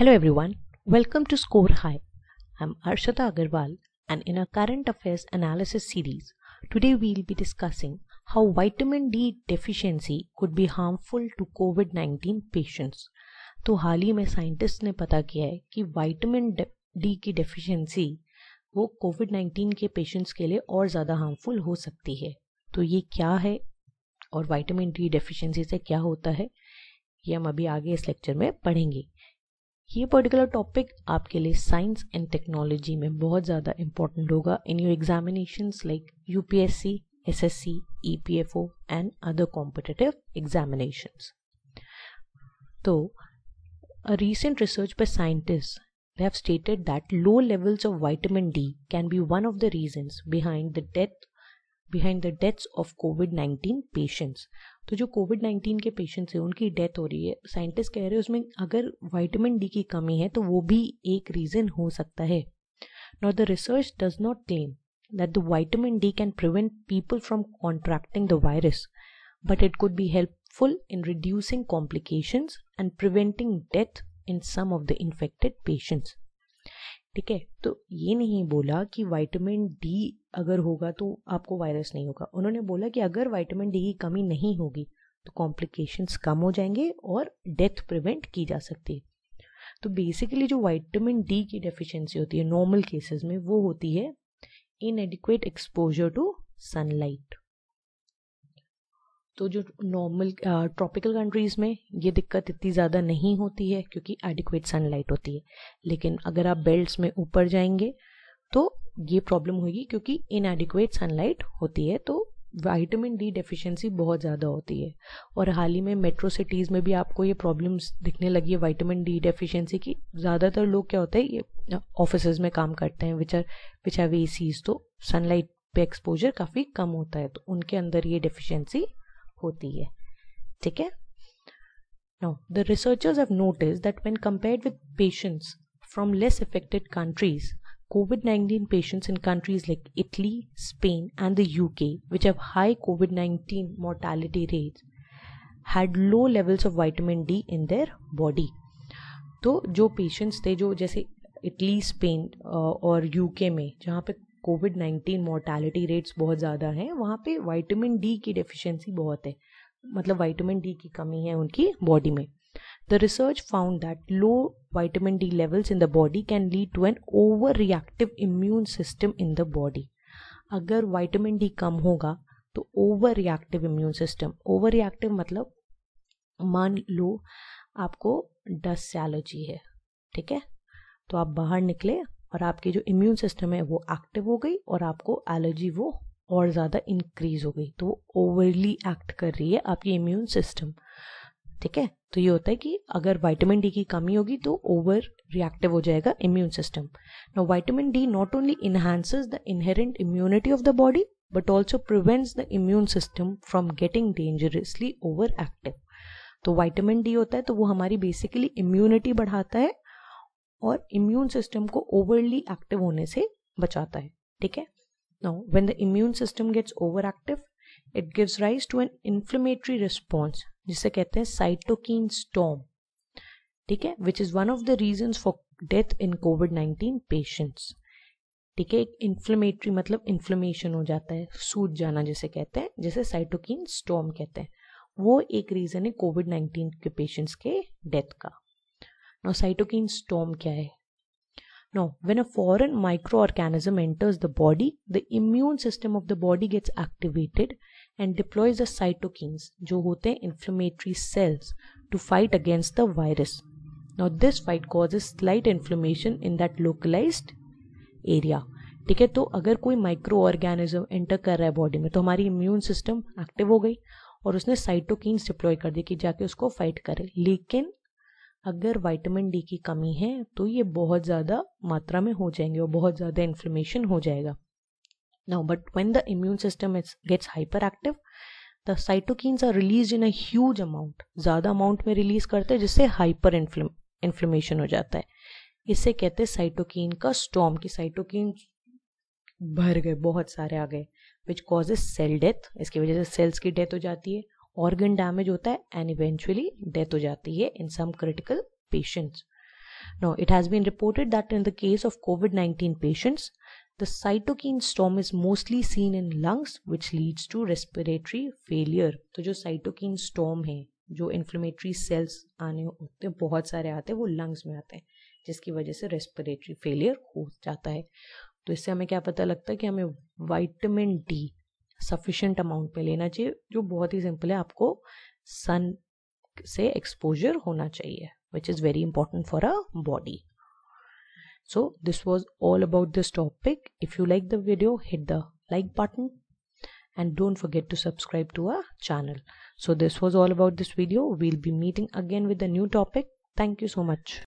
Hello everyone, welcome to Score High. I'm Arshada Agarwal and in our current affairs analysis series, today we'll be discussing how vitamin D deficiency could be harmful to COVID-19 patients. तो हाल ही में scientist ने पता किया है कि vitamin D की deficiency वो COVID 19 के पेशेंट्स के लिए और ज़्यादा हार्मफुल हो सकती है तो ये क्या है और विटामिन डी डेफिशिएंसी से क्या होता है ये हम अभी आगे इस लेक्चर में पढ़ेंगे ये पर्टिकुलर टॉपिक आपके लिए साइंस एंड टेक्नोलॉजी में बहुत ज़्यादा इंपॉर्टेंट होगा in your examination like UPSC SSC EPFO and other competitive examination तो रिसेंट रिसर्च पर scientist they have stated that low levels of vitamin D can be one of the reasons behind the death behind the deaths of COVID nineteen patients तो जो Covid nineteen के patients हैं उनकी death हो रही है scientist कह रहे हैं उसमें अगर वाइटामिन डी की कमी है तो वो भी एक रीजन हो सकता है not the research does not claim that the vitamin D can prevent people from contracting the virus but it could be helpful in reducing complication and preventing death in some of the infected patients ठीक है तो ये नहीं बोला कि vitamin D अगर होगा तो आपको वायरस नहीं होगा उन्होंने बोला कि अगर वाइटामिन डी की कमी नहीं होगी तो कॉम्प्लिकेशंस कम हो जाएंगे और डेथ प्रिवेंट की जा सकती है तो बेसिकली जो वाइटामिन डी की डेफिशिएंसी होती है नॉर्मल केसेस में वो होती है एडिक्वेट एक्सपोजर टू सनलाइट तो जो नॉर्मल ट्रॉपिकल कंट्रीज़ में ये दिक्कत इतनी ज़्यादा नहीं होती है क्योंकि एडिक्वेट सनलाइट होती है लेकिन अगर आप बेल्ट में ऊपर जाएंगे तो ये प्रॉब्लम होगी क्योंकि इनएडिकुएट सनलाइट होती है तो वाइटामिन डी डेफिशिएंसी बहुत ज़्यादा होती है और हाल ही में मेट्रो सिटीज़ में भी आपको ये प्रॉब्लम्स दिखने लगी है वाइटामिन डी डेफिशिएंसी की ज़्यादातर लोग क्या होता है ये ऑफिस में काम करते हैं which are which have a सीज तो सनलाइट पे एक्सपोजर काफ़ी कम होता है तो उनके अंदर ये डेफिशिएंसी होती है ठीक है now the researchers have notice that when compared with patients from less affected countries COVID 19 patients in countries like Italy, Spain, and the UK, which have high COVID 19 mortality rates, had low levels of vitamin D in their body. तो जो patients थे जो जैसे Italy Spain और UK में जहाँ पे Covid 19 mortality rates बहुत ज़्यादा हैं वहाँ पे विटामिन डी की डेफिशिएंसी बहुत है मतलब विटामिन डी की कमी है उनकी बॉडी में The research found that low vitamin D levels in the body can lead to an overreactive immune system in the body. अगर विटामिन डी कम होगा तो over reactive immune system over reactive मतलब मान लो आपको डस्ट से allergy है ठीक है तो आप बाहर निकले और आपकी जो इम्यून सिस्टम है वो एक्टिव हो गई और आपको एलर्जी वो और ज़्यादा इंक्रीज हो गई तो वो ओवरली एक्ट कर रही है आपकी इम्यून सिस्टम ठीक है तो ये होता है कि अगर विटामिन डी की कमी होगी तो ओवर रिएक्टिव हो जाएगा immune system now vitamin D not only enhances the inherent immunity of the body but also prevents the immune system from getting dangerously over active तो वाइटामिन डी होता है तो वो हमारी बेसिकली इम्यूनिटी बढ़ाता है और इम्यून सिस्टम को ओवरली एक्टिव होने से बचाता है ठीक है now when the immune system gets over active it gives rise to an inflammatory response जिसे कहते हैं साइटोकिन स्टॉम ठीक है which is one of the reason for death in COVID nineteen patients ठीक है एक इन्फ्लेमेटरी मतलब इन्फ्लेमेशन हो जाता है सूज जाना जिसे कहते हैं जिसे साइटोकिन स्टॉम कहते हैं वो एक रीज़न है कोविड नाइनटीन के पेशेंट्स के डेथ का नो साइटोकिन स्टॉम क्या है Now, when a foreign microorganism enters the body, the immune system of the body gets activated and deploys the cytokines, jo hote हैं inflammatory cells, to fight against the virus. Now, this fight causes slight inflammation in that localized area. ठीक है तो अगर कोई micro organism enter कर रहा है body में तो हमारी इम्यून सिस्टम एक्टिव हो गई और उसने साइटोकिन्स डिप्लॉय कर दी कि जाके उसको फाइट करे लेकिन अगर विटामिन डी की कमी है तो ये बहुत ज़्यादा मात्रा में हो जाएंगे और बहुत ज़्यादा इन्फ्लेमेशन हो जाएगा now but when the immune system is, gets hyperactive the cytokines are released in a huge ज़्यादा अमाउंट में रिलीज करते हैं जिससे हाइपर इन्फ्लेमेशन हो जाता है इसे कहते हैं साइटोकिन का स्टॉम की साइटोकिन भर गए बहुत सारे आ गए विच कॉजेज सेल डेथ इसकी वजह से सेल्स की डेथ हो जाती है ऑर्गन डैमेज होता है एंड इवेंचुअली डेथ हो जाती है in some critical patients no it has been reported that in the case of COVID nineteen patients the cytokine storm is mostly seen in lungs which leads to respiratory failure तो जो cytokinin storm है जो inflammatory sales आने होते हैं बहुत सारे आते हैं वो लंग्स में आते हैं जिसकी वजह से रेस्पिरेटरी फेलियर हो जाता है तो इससे हमें क्या पता लगता है कि हमें वाइटमिन डी सफिशियंट अमाउंट में लेना चाहिए जो बहुत ही सिंपल है आपको सन से एक्सपोजर होना चाहिए which is very important for a body so this was all about this topic if you like the video hit the like button and don't forget to subscribe to our channel so this was all about this video we'll be meeting again with a new topic thank you so much